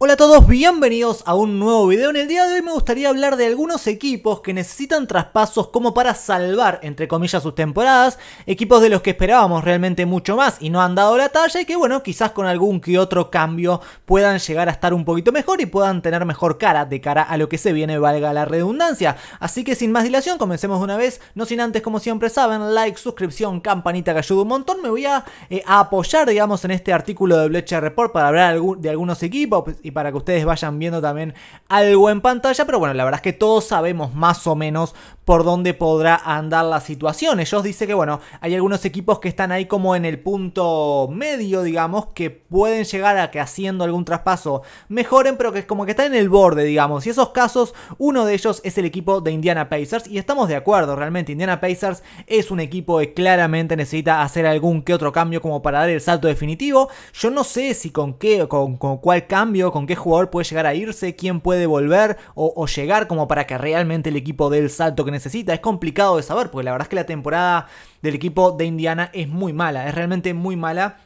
Hola a todos, bienvenidos a un nuevo video. En el día de hoy me gustaría hablar de algunos equipos que necesitan traspasos como para salvar, entre comillas, sus temporadas. Equipos de los que esperábamos realmente mucho más y no han dado la talla y que bueno, quizás con algún que otro cambio puedan llegar a estar un poquito mejor y puedan tener mejor cara de cara a lo que se viene, valga la redundancia. Así que sin más dilación, comencemos de una vez. No sin antes, como siempre saben, like, suscripción, campanita que ayuda un montón. Me voy a, eh, apoyar, digamos, en este artículo de Bleacher Report para hablar de algunos equipos y para que ustedes vayan viendo también algo en pantalla. Pero bueno, la verdad es que todos sabemos más o menos por dónde podrá andar la situación. Ellos dicen que, bueno, hay algunos equipos que están ahí como en el punto medio, digamos, que pueden llegar a que haciendo algún traspaso mejoren, pero que es como que están en el borde, digamos. Y esos casos, uno de ellos es el equipo de Indiana Pacers. Y estamos de acuerdo, realmente, Indiana Pacers es un equipo que claramente necesita hacer algún que otro cambio como para dar el salto definitivo. Yo no sé si con qué, con, con cuál cambio, con qué jugador puede llegar a irse, quién puede volver o, o llegar como para que realmente el equipo dé el salto que necesita necesita. Es complicado de saber, porque la verdad es que la temporada del equipo de Indiana es muy mala, es realmente muy mala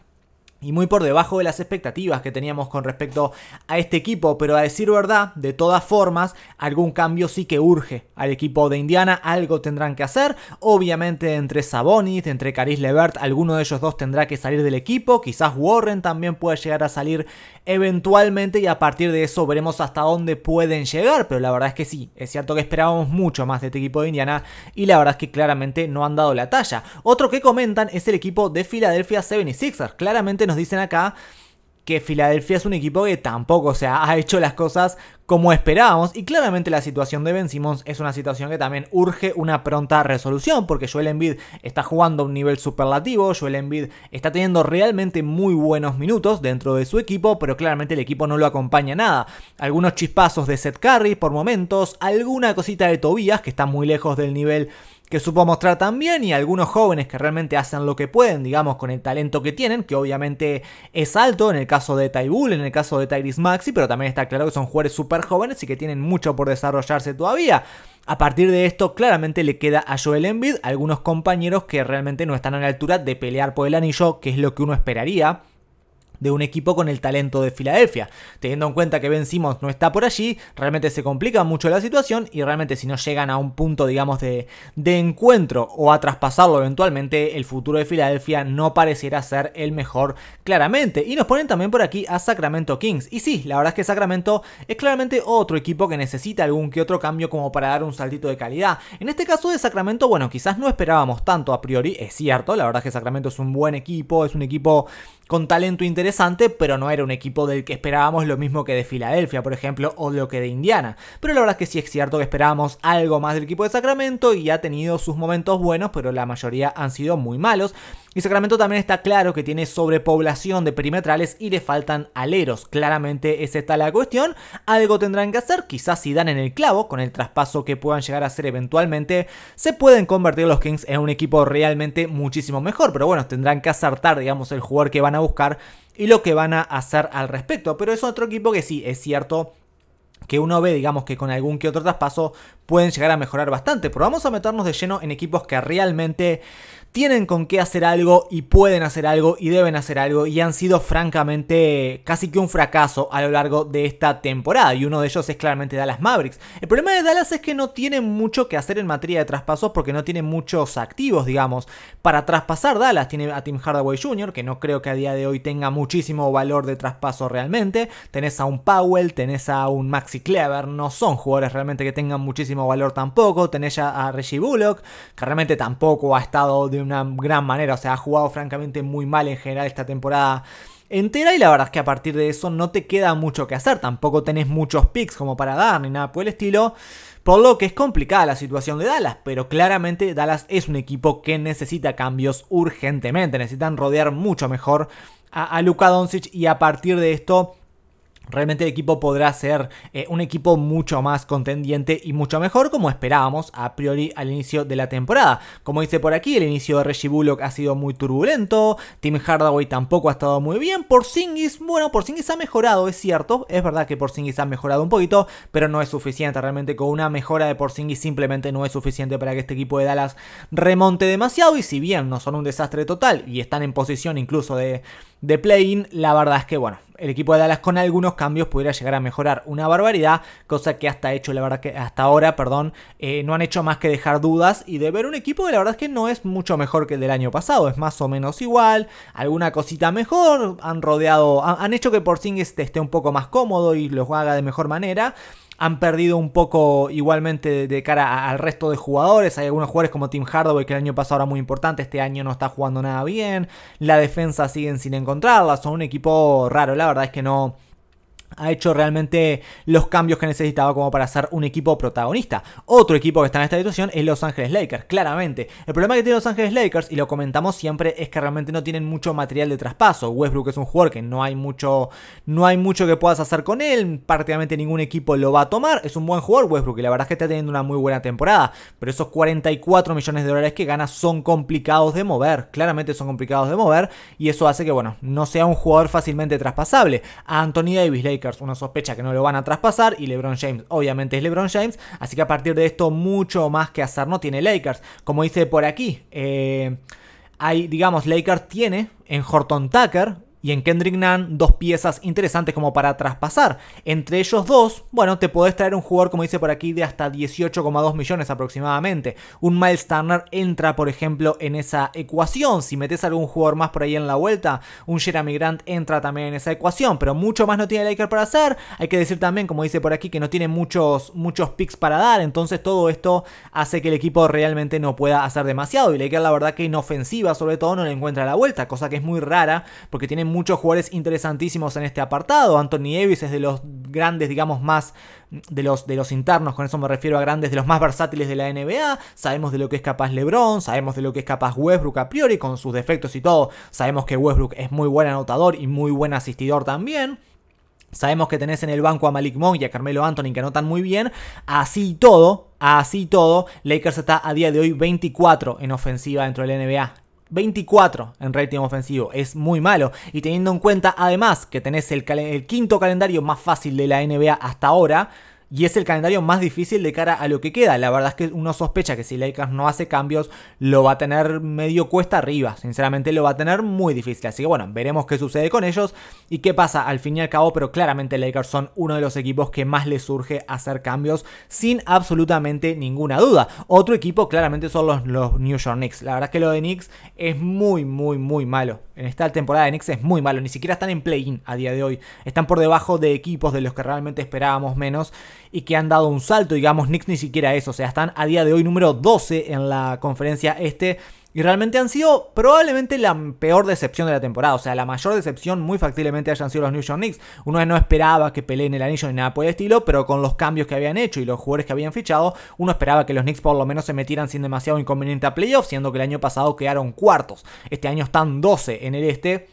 y muy por debajo de las expectativas que teníamos con respecto a este equipo, pero a decir verdad, de todas formas, algún cambio sí que urge al equipo de Indiana, algo tendrán que hacer, obviamente entre Sabonis, entre Caris Levert, alguno de ellos dos tendrá que salir del equipo, quizás Warren también pueda llegar a salir eventualmente y a partir de eso veremos hasta dónde pueden llegar, pero la verdad es que sí, es cierto que esperábamos mucho más de este equipo de Indiana y la verdad es que claramente no han dado la talla. Otro que comentan es el equipo de Philadelphia 76ers, claramente no nos dicen acá que Filadelfia es un equipo que tampoco, se ha hecho las cosas como esperábamos. Y claramente la situación de Ben Simmons es una situación que también urge una pronta resolución, porque Joel Embiid está jugando a un nivel superlativo, Joel Embiid está teniendo realmente muy buenos minutos dentro de su equipo, pero claramente el equipo no lo acompaña nada. Algunos chispazos de Seth Curry por momentos, alguna cosita de Tobias que está muy lejos del nivel que supo mostrar también y algunos jóvenes que realmente hacen lo que pueden, digamos, con el talento que tienen, que obviamente es alto en el caso de Taibul, en el caso de Tyrese Maxi, pero también está claro que son jugadores súper jóvenes y que tienen mucho por desarrollarse todavía. A partir de esto, claramente le queda a Joel Embiid algunos compañeros que realmente no están a la altura de pelear por el anillo, que es lo que uno esperaría de un equipo con el talento de Filadelfia. Teniendo en cuenta que Ben Simmons no está por allí, realmente se complica mucho la situación y realmente si no llegan a un punto, digamos, de, de encuentro o a traspasarlo eventualmente, el futuro de Filadelfia no pareciera ser el mejor claramente. Y nos ponen también por aquí a Sacramento Kings. Y sí, la verdad es que Sacramento es claramente otro equipo que necesita algún que otro cambio como para dar un saltito de calidad. En este caso de Sacramento, bueno, quizás no esperábamos tanto a priori, es cierto, la verdad es que Sacramento es un buen equipo, es un equipo con talento interesante, pero no era un equipo del que esperábamos lo mismo que de Filadelfia, por ejemplo, o lo que de Indiana. Pero la verdad es que sí es cierto que esperábamos algo más del equipo de Sacramento y ha tenido sus momentos buenos, pero la mayoría han sido muy malos. Y Sacramento también está claro que tiene sobrepoblación de perimetrales y le faltan aleros. Claramente esa está la cuestión. Algo tendrán que hacer, quizás si dan en el clavo, con el traspaso que puedan llegar a hacer eventualmente, se pueden convertir los Kings en un equipo realmente muchísimo mejor. Pero bueno, tendrán que acertar, digamos, el jugador que van a buscar y lo que van a hacer al respecto. Pero es otro equipo que sí, es cierto que uno ve, digamos, que con algún que otro traspaso pueden llegar a mejorar bastante. Pero vamos a meternos de lleno en equipos que realmente tienen con qué hacer algo y pueden hacer algo y deben hacer algo y han sido francamente casi que un fracaso a lo largo de esta temporada y uno de ellos es claramente Dallas Mavericks. El problema de Dallas es que no tienen mucho que hacer en materia de traspasos porque no tienen muchos activos, digamos, para traspasar Dallas. Tiene a Tim Hardaway Jr., que no creo que a día de hoy tenga muchísimo valor de traspaso realmente. Tenés a un Powell, tenés a un Maxi Clever, no son jugadores realmente que tengan muchísimo valor tampoco. Tenés a Reggie Bullock, que realmente tampoco ha estado de una gran manera. O sea, ha jugado francamente muy mal en general esta temporada entera y la verdad es que a partir de eso no te queda mucho que hacer, tampoco tenés muchos picks como para dar ni nada por el estilo, por lo que es complicada la situación de Dallas, pero claramente Dallas es un equipo que necesita cambios urgentemente, necesitan rodear mucho mejor a, a Luka Doncic y a partir de esto realmente el equipo podrá ser eh, un equipo mucho más contendiente y mucho mejor como esperábamos a priori al inicio de la temporada. Como dice por aquí, el inicio de Reggie Bullock ha sido muy turbulento, Tim Hardaway tampoco ha estado muy bien, Por Porzingis, bueno, por Porzingis ha mejorado, es cierto, es verdad que por Porzingis ha mejorado un poquito, pero no es suficiente, realmente con una mejora de Porzingis simplemente no es suficiente para que este equipo de Dallas remonte demasiado y si bien no son un desastre total y están en posición incluso de, de play-in, la verdad es que bueno, el equipo de Dallas con algunos cambios pudiera llegar a mejorar una barbaridad, cosa que hasta hecho, la verdad que hasta ahora, perdón, eh, no han hecho más que dejar dudas y de ver un equipo que la verdad es que no es mucho mejor que el del año pasado, es más o menos igual, alguna cosita mejor, han rodeado, han, hecho que por Porzingis esté un poco más cómodo y los haga de mejor manera, han perdido un poco igualmente de cara al resto de jugadores. Hay algunos jugadores como Tim Hardaway que el año pasado era muy importante, este año no está jugando nada bien. La defensa siguen sin encontrarla, son un equipo raro, la verdad es que no ha hecho realmente los cambios que necesitaba como para ser un equipo protagonista. Otro equipo que está en esta situación es Los Ángeles Lakers, claramente. El problema que tiene Los Ángeles Lakers, y lo comentamos siempre, es que realmente no tienen mucho material de traspaso. Westbrook es un jugador que no hay mucho, no hay mucho que puedas hacer con él, prácticamente ningún equipo lo va a tomar. Es un buen jugador Westbrook y la verdad es que está teniendo una muy buena temporada, pero esos 44 millones de dólares que gana son complicados de mover, claramente son complicados de mover, y eso hace que, bueno, no sea un jugador fácilmente traspasable. A Anthony Davis, una sospecha que no lo van a traspasar y LeBron James obviamente es LeBron James, así que a partir de esto mucho más que hacer no tiene Lakers. Como dice por aquí, eh, hay, digamos, Lakers tiene en Horton Tucker y en Kendrick Nunn dos piezas interesantes como para traspasar. Entre ellos dos, bueno, te podés traer un jugador, como dice por aquí, de hasta 18,2 millones aproximadamente. Un Miles Turner entra, por ejemplo, en esa ecuación. Si metes algún jugador más por ahí en la vuelta, un Jeremy Grant entra también en esa ecuación, pero mucho más no tiene Laker para hacer. Hay que decir también, como dice por aquí, que no tiene muchos, muchos picks para dar, entonces todo esto hace que el equipo realmente no pueda hacer demasiado. Y Laker, la verdad, que inofensiva, sobre todo, no le encuentra la vuelta, cosa que es muy rara porque tiene muchos jugadores interesantísimos en este apartado. Anthony Davis es de los grandes, digamos, más de los, de los internos, con eso me refiero a grandes, de los más versátiles de la NBA. Sabemos de lo que es capaz LeBron, sabemos de lo que es capaz Westbrook a priori, con sus defectos y todo. Sabemos que Westbrook es muy buen anotador y muy buen asistidor también. Sabemos que tenés en el banco a Malik Monk y a Carmelo Anthony que anotan muy bien. Así todo, así todo, Lakers está a día de hoy 24 en ofensiva dentro del NBA. 24 en rating ofensivo. Es muy malo. Y teniendo en cuenta además que tenés el, el quinto calendario más fácil de la NBA hasta ahora, y es el calendario más difícil de cara a lo que queda. La verdad es que uno sospecha que si Lakers no hace cambios, lo va a tener medio cuesta arriba. Sinceramente, lo va a tener muy difícil. Así que bueno, veremos qué sucede con ellos y qué pasa al fin y al cabo. Pero claramente, Lakers son uno de los equipos que más les surge hacer cambios sin absolutamente ninguna duda. Otro equipo, claramente, son los, los New York Knicks. La verdad es que lo de Knicks es muy, muy, muy malo. En esta temporada de Knicks es muy malo. Ni siquiera están en play-in a día de hoy. Están por debajo de equipos de los que realmente esperábamos menos y que han dado un salto, digamos, Knicks ni siquiera eso, o sea, están a día de hoy número 12 en la conferencia este. Y realmente han sido probablemente la peor decepción de la temporada. O sea, la mayor decepción muy factiblemente hayan sido los New York Knicks. Uno no esperaba que peleen el anillo ni nada por el estilo, pero con los cambios que habían hecho y los jugadores que habían fichado, uno esperaba que los Knicks por lo menos se metieran sin demasiado inconveniente a playoffs, siendo que el año pasado quedaron cuartos. Este año están 12 en el este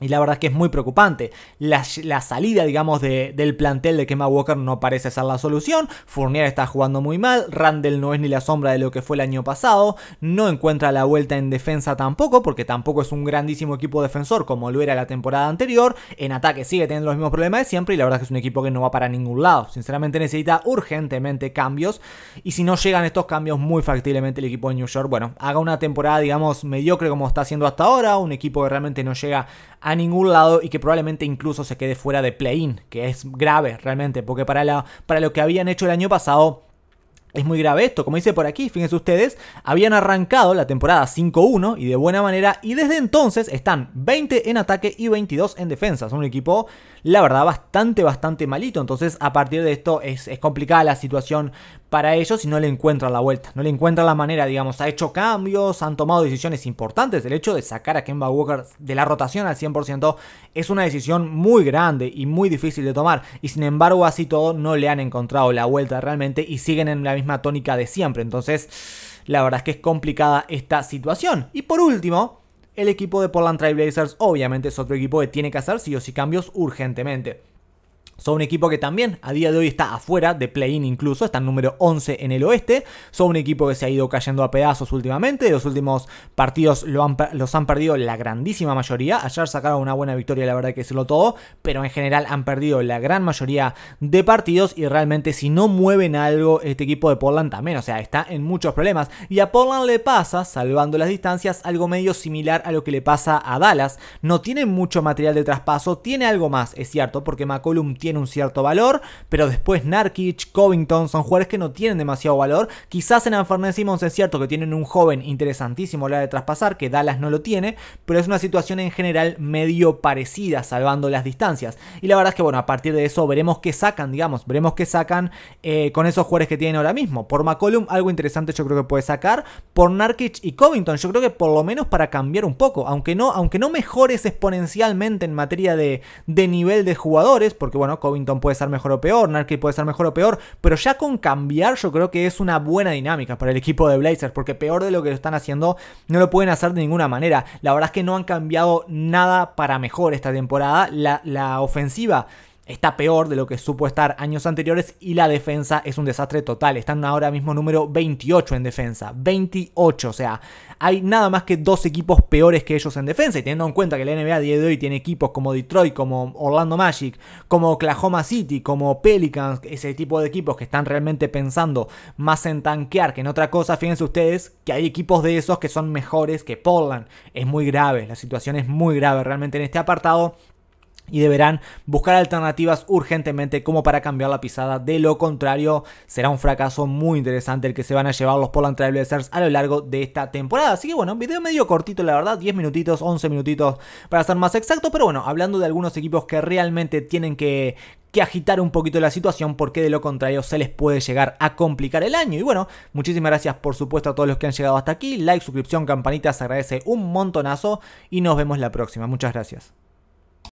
y la verdad es que es muy preocupante. La, salida, digamos, del plantel de Kemba Walker no parece ser la solución. Fournier está jugando muy mal. Randall no es ni la sombra de lo que fue el año pasado. No encuentra la vuelta en defensa tampoco, porque tampoco es un grandísimo equipo defensor como lo era la temporada anterior. En ataque sigue teniendo los mismos problemas de siempre. Y la verdad es que es un equipo que no va para ningún lado. Sinceramente necesita urgentemente cambios. Y si no llegan estos cambios, muy factiblemente el equipo de New York, bueno, haga una temporada, digamos, mediocre como está haciendo hasta ahora. Un equipo que realmente no llega a a ningún lado y que probablemente incluso se quede fuera de play-in, que es grave realmente, porque para, la, para lo que habían hecho el año pasado... Es muy grave esto, como dice por aquí, fíjense ustedes, habían arrancado la temporada 5-1 y de buena manera y desde entonces están 20 en ataque y 22 en defensa. Son un equipo, la verdad, bastante, bastante malito. Entonces a partir de esto es, es complicada la situación para ellos y no le encuentran la vuelta, no le encuentran la manera, digamos, ha hecho cambios, han tomado decisiones importantes, el hecho de sacar a Kemba Walker de la rotación al 100% es una decisión muy grande y muy difícil de tomar y sin embargo así todo no le han encontrado la vuelta realmente y siguen en la misma tónica de siempre, entonces la verdad es que es complicada esta situación. Y por último, el equipo de Portland Trailblazers obviamente es otro equipo que tiene que hacer sí o sí cambios urgentemente. Son un equipo que también a día de hoy está afuera de play-in incluso, está en número 11 en el oeste. Son un equipo que se ha ido cayendo a pedazos últimamente, los últimos partidos los han perdido la grandísima mayoría. Ayer sacaron una buena victoria, la verdad que que lo todo, pero en general han perdido la gran mayoría de partidos y realmente si no mueven algo este equipo de Portland también, o sea, está en muchos problemas. Y a Portland le pasa, salvando las distancias, algo medio similar a lo que le pasa a Dallas. No tiene mucho material de traspaso, tiene algo más, es cierto, porque McCollum tiene tiene un cierto valor, pero después Narkic, Covington son jugadores que no tienen demasiado valor. Quizás en y Simmons es cierto que tienen un joven interesantísimo a la hora de traspasar, que Dallas no lo tiene, pero es una situación en general medio parecida, salvando las distancias. Y la verdad es que, bueno, a partir de eso veremos qué sacan, digamos, veremos qué sacan eh, con esos jugadores que tienen ahora mismo. Por McCollum, algo interesante yo creo que puede sacar. Por Narkic y Covington, yo creo que por lo menos para cambiar un poco, aunque no, aunque no mejores exponencialmente en materia de nivel de jugadores, porque bueno, Covington puede ser mejor o peor, Narky puede ser mejor o peor, pero ya con cambiar yo creo que es una buena dinámica para el equipo de Blazers, porque peor de lo que lo están haciendo no lo pueden hacer de ninguna manera. La verdad es que no han cambiado nada para mejor esta temporada. la ofensiva está peor de lo que supo estar años anteriores y la defensa es un desastre total. Están ahora mismo número 28 en defensa. 28, o sea, hay nada más que dos equipos peores que ellos en defensa. Y teniendo en cuenta que la NBA día de hoy tiene equipos como Detroit, como Orlando Magic, como Oklahoma City, como Pelicans, ese tipo de equipos que están realmente pensando más en tanquear que en otra cosa, fíjense ustedes que hay equipos de esos que son mejores que Portland. Es muy grave, la situación es muy grave realmente en este apartado y deberán buscar alternativas urgentemente como para cambiar la pisada. De lo contrario, será un fracaso muy interesante el que se van a llevar los Portland Trailblazers a lo largo de esta temporada. Así que bueno, video medio cortito la verdad, 10 minutitos, 11 minutitos para ser más exacto, pero bueno, hablando de algunos equipos que realmente tienen que que agitar un poquito la situación porque de lo contrario se les puede llegar a complicar el año. Y bueno, muchísimas gracias por supuesto a todos los que han llegado hasta aquí. Like, suscripción, campanita, se agradece un montonazo y nos vemos la próxima. Muchas gracias.